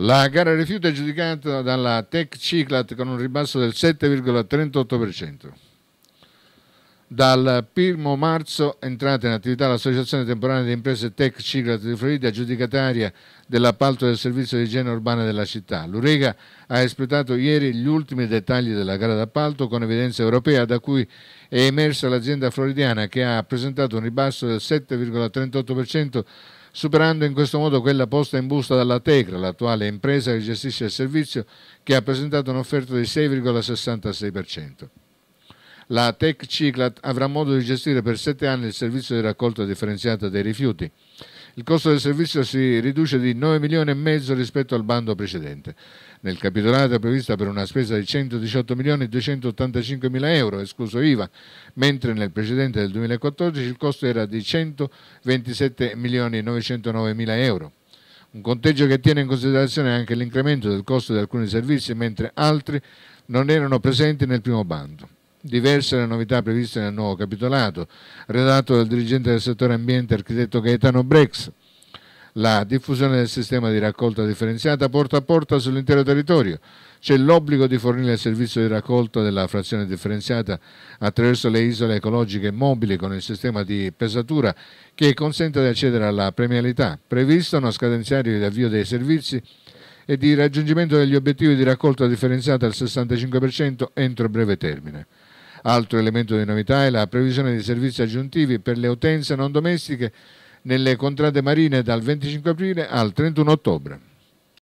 La gara rifiuto è giudicata dalla Tech Ciclat con un ribasso del 7,38%. Dal 1 marzo è entrata in attività l'Associazione Temporanea di Imprese Tech Ciclat di Florida, giudicataria dell'appalto del servizio di igiene urbana della città. L'Urega ha espletato ieri gli ultimi dettagli della gara d'appalto con evidenza europea da cui è emersa l'azienda floridiana che ha presentato un ribasso del 7,38% superando in questo modo quella posta in busta dalla Tecra, l'attuale impresa che gestisce il servizio, che ha presentato un'offerta del 6,66%. La Tech Ciclat avrà modo di gestire per sette anni il servizio di raccolta differenziata dei rifiuti il costo del servizio si riduce di 9 milioni e mezzo rispetto al bando precedente. Nel capitolato è prevista per una spesa di 118 milioni e 285 mila euro, escluso IVA, mentre nel precedente del 2014 il costo era di 127 milioni e 909 mila euro. Un conteggio che tiene in considerazione anche l'incremento del costo di alcuni servizi, mentre altri non erano presenti nel primo bando. Diverse le novità previste nel nuovo capitolato, redatto dal dirigente del settore ambiente architetto Gaetano Brex. La diffusione del sistema di raccolta differenziata porta a porta sull'intero territorio. C'è l'obbligo di fornire il servizio di raccolta della frazione differenziata attraverso le isole ecologiche mobili con il sistema di pesatura che consente di accedere alla premialità. Previsto uno scadenziario di avvio dei servizi e di raggiungimento degli obiettivi di raccolta differenziata al 65% entro breve termine. Altro elemento di novità è la previsione di servizi aggiuntivi per le utenze non domestiche nelle contrade marine dal 25 aprile al 31 ottobre.